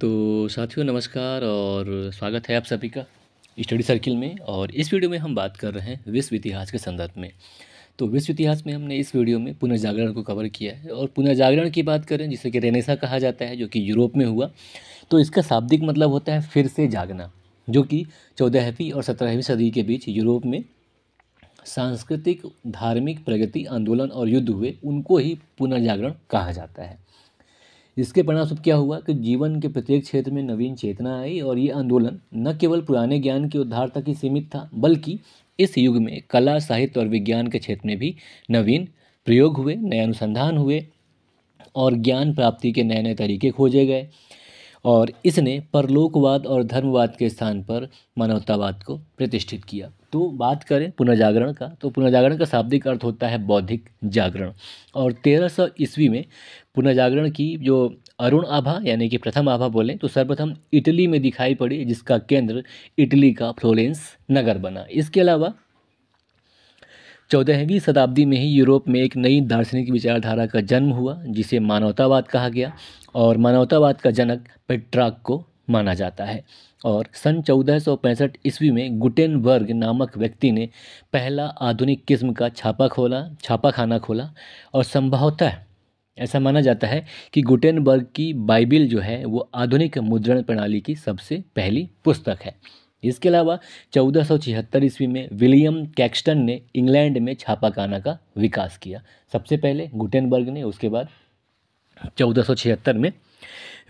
तो साथियों नमस्कार और स्वागत है आप सभी का स्टडी सर्किल में और इस वीडियो में हम बात कर रहे हैं विश्व इतिहास के संदर्भ में तो विश्व इतिहास में हमने इस वीडियो में पुनर्जागरण को कवर किया है और पुनर्जागरण की बात करें जिसे कि रेनेसा कहा जाता है जो कि यूरोप में हुआ तो इसका शाब्दिक मतलब होता है फिर से जागना जो कि चौदहवीं और सत्रहवीं सदी के बीच यूरोप में सांस्कृतिक धार्मिक प्रगति आंदोलन और युद्ध हुए उनको ही पुनर्जागरण कहा जाता है जिसके परिणामस्वरूप क्या हुआ कि जीवन के प्रत्येक क्षेत्र में नवीन चेतना आई और ये आंदोलन न केवल पुराने ज्ञान के उद्धार तक ही सीमित था बल्कि इस युग में कला साहित्य और विज्ञान के क्षेत्र में भी नवीन प्रयोग हुए नए अनुसंधान हुए और ज्ञान प्राप्ति के नए नए तरीके खोजे गए और इसने परलोकवाद और धर्मवाद के स्थान पर मानवतावाद को प्रतिष्ठित किया तो बात करें पुनर्जागरण का तो पुनर्जागरण का शाब्दिक अर्थ होता है बौद्धिक जागरण और तेरह सौ ईस्वी में पुनर्जागरण की जो अरुण आभा यानी कि प्रथम आभा बोले तो सर्वप्रथम इटली में दिखाई पड़ी जिसका केंद्र इटली का फ्लोरेंस नगर बना इसके अलावा चौदहवीं शताब्दी में ही यूरोप में एक नई दार्शनिक विचारधारा का जन्म हुआ जिसे मानवतावाद कहा गया और मानवतावाद का जनक पेट्राक को माना जाता है और सन चौदह सौ पैंसठ ईस्वी में गुटेनबर्ग नामक व्यक्ति ने पहला आधुनिक किस्म का छापा खोला छापाखाना खोला और संभवतः ऐसा माना जाता है कि गुटेनबर्ग की बाइबिल जो है वो आधुनिक मुद्रण प्रणाली की सबसे पहली पुस्तक है इसके अलावा चौदह सौ छिहत्तर ईस्वी में विलियम कैक्सटन ने इंग्लैंड में छापाखाना का विकास किया सबसे पहले गुटेनबर्ग ने उसके बाद चौदह सौ छिहत्तर में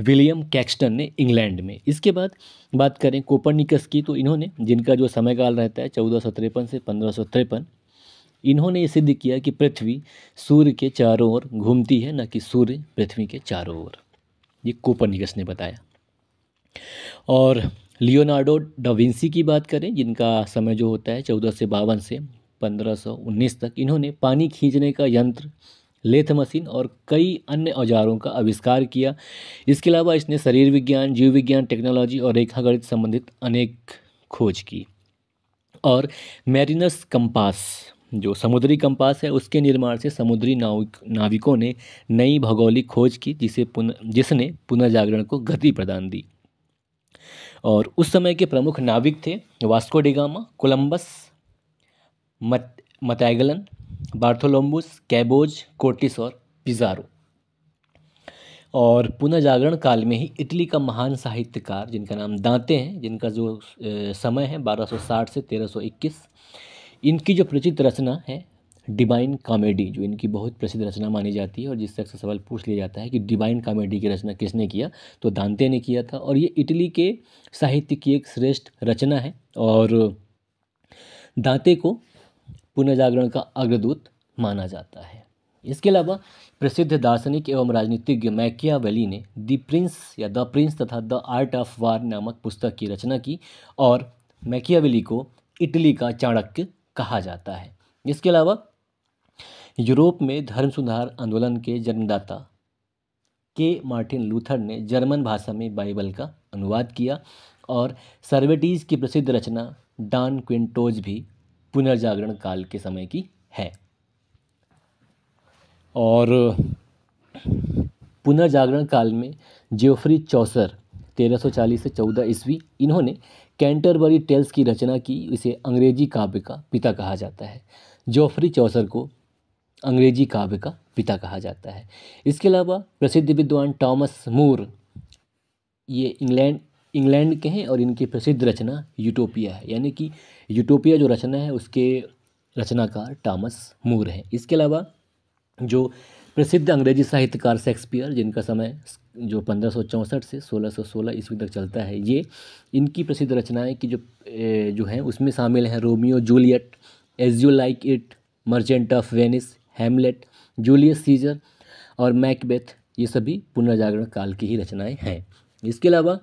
विलियम कैक्सटन ने इंग्लैंड में इसके बाद बात करें कोपरनिकस की तो इन्होंने जिनका जो समयकाल रहता है चौदह सौ तिरपन से पंद्रह सौ तिरपन इन्होंने ये सिद्ध किया कि पृथ्वी सूर्य के चारों ओर घूमती है न कि सूर्य पृथ्वी के चारों ओर ये कोपरनिकस ने बताया और लियोनार्डो डाविंसी की बात करें जिनका समय जो होता है चौदह से बावन से पंद्रह सौ उन्नीस तक इन्होंने पानी खींचने का यंत्र लेथ मशीन और कई अन्य औजारों का आविष्कार किया इसके अलावा इसने शरीर विज्ञान जीव विज्ञान टेक्नोलॉजी और रेखागणित संबंधित अनेक खोज की और मैरिनस कंपास जो समुद्री कंपास है उसके निर्माण से समुद्री नाविक नाविकों ने नई भौगोलिक खोज की जिसे पुन जिसने पुनर्जागरण को गति प्रदान दी और उस समय के प्रमुख नाविक थे वास्को डिगामा कोलंबस मत मतैगलन बार्थोलोम्बुस कैबोज कोटिस और पिज़ारो और पुनर्जागरण काल में ही इटली का महान साहित्यकार जिनका नाम दांते हैं जिनका जो समय है 1260 से 1321 इनकी जो प्रचित रचना है डिवाइन कॉमेडी जो इनकी बहुत प्रसिद्ध रचना मानी जाती है और जिससे अक्सर सवाल पूछ लिया जाता है कि डिवाइन कॉमेडी की रचना किसने किया तो दांते ने किया था और ये इटली के साहित्य की एक श्रेष्ठ रचना है और दांते को पुनर्जागरण का अग्रदूत माना जाता है इसके अलावा प्रसिद्ध दार्शनिक एवं राजनीतिज्ञ मैकिया वैली ने द प्रिंस या द प्रिंस तथा द आर्ट ऑफ वार नामक पुस्तक की रचना की और मैकियावेली को इटली का चाणक्य कहा जाता है इसके अलावा यूरोप में धर्म सुधार आंदोलन के जन्मदाता के मार्टिन लूथर ने जर्मन भाषा में बाइबल का अनुवाद किया और सर्वेटीज की प्रसिद्ध रचना डॉन क्विंटोज भी पुनर्जागरण काल के समय की है और पुनर्जागरण काल में जेफ्री चौसर 1340 से 14 ईस्वी इन्होंने कैंटरबरी टेल्स की रचना की इसे अंग्रेजी काव्य का पिता कहा जाता है जोफ्री चौसर को अंग्रेजी काव्य का पिता कहा जाता है इसके अलावा प्रसिद्ध विद्वान टॉमस मूर ये इंग्लैंड इंग्लैंड के हैं और इनकी प्रसिद्ध रचना यूटोपिया है यानी कि यूटोपिया जो रचना है उसके रचनाकार टॉमस मूर हैं इसके अलावा जो प्रसिद्ध अंग्रेजी साहित्यकार शेक्सपियर जिनका समय जो पंद्रह से 1616 ईस्वी तक चलता है ये इनकी प्रसिद्ध रचनाएं की जो ए, जो हैं उसमें शामिल हैं Romeo Juliet as you like it merchant of Venice Hamlet Julius Caesar और मैकबेथ ये सभी पुनर्जागरण काल की ही रचनाएं हैं इसके अलावा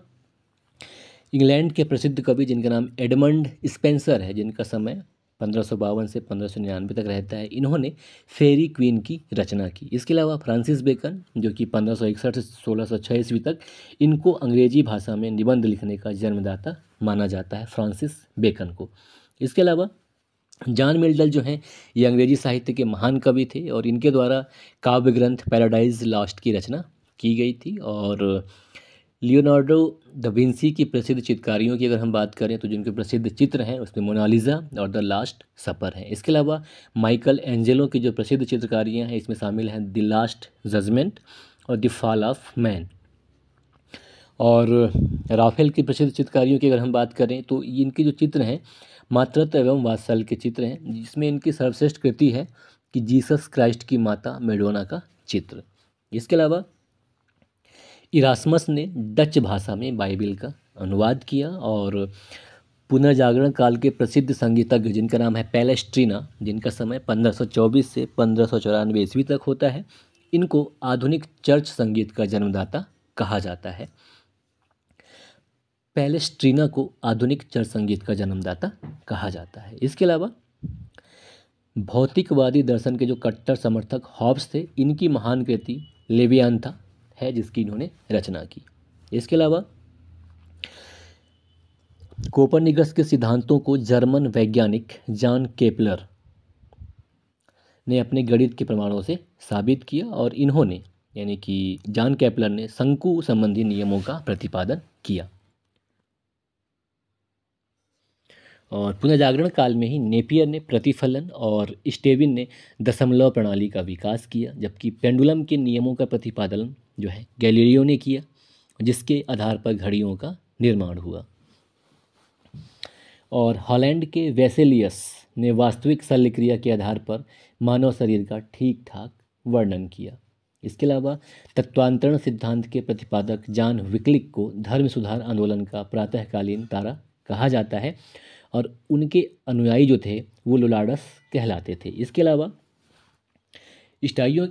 इंग्लैंड के प्रसिद्ध कवि जिनका नाम एडमंड स्पेंसर है जिनका समय पंद्रह से पंद्रह तक रहता है इन्होंने फेरी क्वीन की रचना की इसके अलावा फ्रांसिस बेकन जो कि 1561 से सोलह ईस्वी तक इनको अंग्रेजी भाषा में निबंध लिखने का जन्मदाता माना जाता है फ्रांसिस बेकन को इसके अलावा जॉन मिल्डल जो हैं ये अंग्रेजी साहित्य के महान कवि थे और इनके द्वारा काव्य ग्रंथ पैराडाइज लास्ट की रचना की गई थी और लियोनार्डो दविंसी की प्रसिद्ध चित्रकारियों की अगर हम बात करें तो जिनके प्रसिद्ध चित्र हैं उसमें मोनालिजा और द लास्ट सपर है इसके अलावा माइकल एंजेलो की जो प्रसिद्ध चित्रकारियाँ हैं इसमें शामिल हैं द लास्ट जजमेंट और द फॉल ऑफ मैन और राफेल की प्रसिद्ध चित्रकारियों की अगर हम बात करें तो इनके जो चित्र हैं मातृत्व एवं वात्सल के चित्र हैं जिसमें इनकी सर्वश्रेष्ठ कृति है कि जीसस क्राइस्ट की माता मेडोना का चित्र इसके अलावा इरास्मस ने डच भाषा में बाइबिल का अनुवाद किया और पुनर्जागरण काल के प्रसिद्ध संगीतज्ञ जिनका नाम है पैलेस्ट्रीना जिनका समय 1524 से पंद्रह सौ ईस्वी तक होता है इनको आधुनिक चर्च संगीत का जन्मदाता कहा जाता है पैलेस्ट्रीना को आधुनिक चर्च संगीत का जन्मदाता कहा जाता है इसके अलावा भौतिकवादी दर्शन के जो कट्टर समर्थक हॉब्स थे इनकी महान कृति लेवियान था है जिसकी इन्होंने रचना की इसके अलावा कोपरनिगस के सिद्धांतों को जर्मन वैज्ञानिक जान केपलर ने अपने गणित के प्रमाणों से साबित किया और इन्होंने यानी कि जान कैपलर ने संकु संबंधी नियमों का प्रतिपादन किया और पुनर्जागरण काल में ही नेपियर ने प्रतिफलन और स्टेविन ने दशमलव प्रणाली का विकास किया जबकि पेंडुलम के नियमों का प्रतिपादन जो है गैलीलियो ने किया जिसके आधार पर घड़ियों का निर्माण हुआ और हॉलैंड के वेसेलियस ने वास्तविक शल्य क्रिया के आधार पर मानव शरीर का ठीक ठाक वर्णन किया इसके अलावा तत्वांतरण सिद्धांत के प्रतिपादक जान विकलिक को धर्म सुधार आंदोलन का प्रातःकालीन तारा कहा जाता है और उनके अनुयायी जो थे वो लोलाडस कहलाते थे इसके अलावा ईसाइयों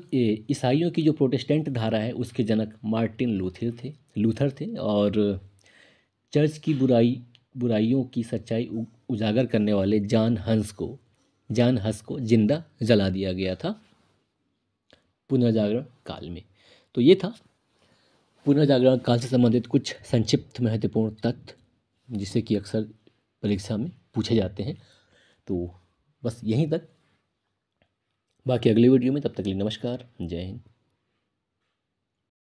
ईसाइयों की जो प्रोटेस्टेंट धारा है उसके जनक मार्टिन लूथर थे लूथर थे और चर्च की बुराई बुराइयों की सच्चाई उजागर करने वाले जान हंस को जान हंस को जिंदा जला दिया गया था पुनर्जागरण काल में तो ये था पुनर्जागरण काल से संबंधित कुछ संक्षिप्त महत्वपूर्ण तथ्य जिसे कि अक्सर परीक्षा में पूछे जाते हैं तो बस यहीं तक बाकी अगली वीडियो में तब तक के लिए नमस्कार जय हिंद